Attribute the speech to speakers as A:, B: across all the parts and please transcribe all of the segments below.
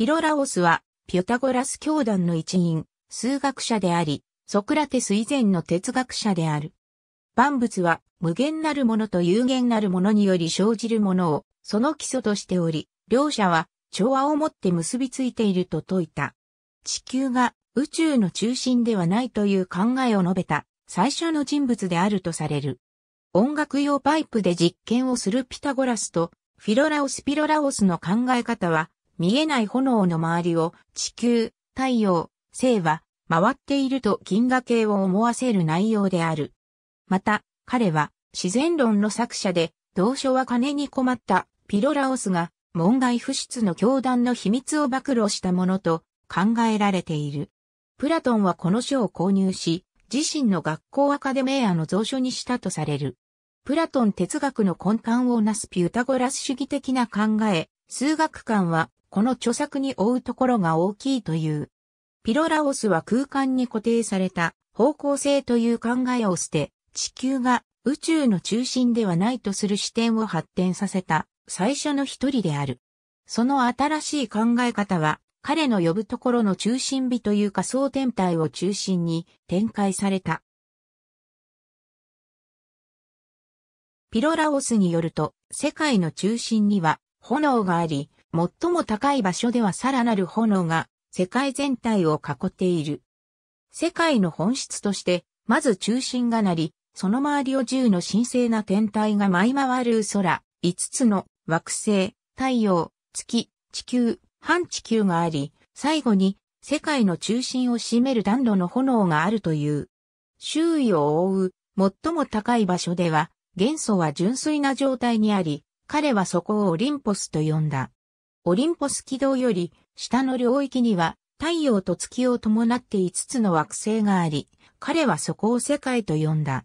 A: ピロラオスは、ピュタゴラス教団の一員、数学者であり、ソクラテス以前の哲学者である。万物は、無限なるものと有限なるものにより生じるものを、その基礎としており、両者は、調和をもって結びついていると説いた。地球が宇宙の中心ではないという考えを述べた最初の人物であるとされる。音楽用パイプで実験をするピタゴラスとフィロラオス・ピロラオスの考え方は見えない炎の周りを地球、太陽、星は回っていると銀河系を思わせる内容である。また、彼は自然論の作者で、同書は金に困ったピロラオスが門外不出の教団の秘密を暴露したものと考えられている。プラトンはこの書を購入し、自身の学校アカデミアの蔵書にしたとされる。プラトン哲学の根幹をなすピュタゴラス主義的な考え、数学観はこの著作に追うところが大きいという。ピロラオスは空間に固定された方向性という考えを捨て、地球が宇宙の中心ではないとする視点を発展させた最初の一人である。その新しい考え方は、彼の呼ぶところの中心美という仮想天体を中心に展開された。ピロラオスによると、世界の中心には炎があり、最も高い場所ではさらなる炎が世界全体を囲っている。世界の本質として、まず中心がなり、その周りを10の神聖な天体が舞い回る空、5つの惑星、太陽、月、地球、半地球があり、最後に世界の中心を占める暖炉の炎があるという。周囲を覆う最も高い場所では、元素は純粋な状態にあり、彼はそこをオリンポスと呼んだ。オリンポス軌道より下の領域には太陽と月を伴って5つの惑星があり、彼はそこを世界と呼んだ。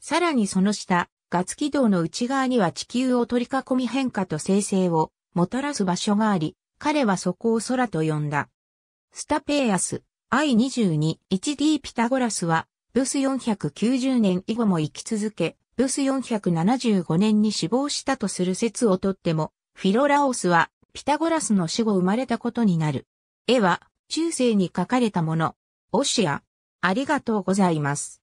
A: さらにその下、月軌道の内側には地球を取り囲み変化と生成をもたらす場所があり、彼はそこを空と呼んだ。スタペアス、I22-1D ピタゴラスは、ブス490年以後も生き続け、ブス475年に死亡したとする説をとっても、フィロラオスはピタゴラスの死後生まれたことになる。絵は中世に描かれたもの。おしや、ありがとうございます。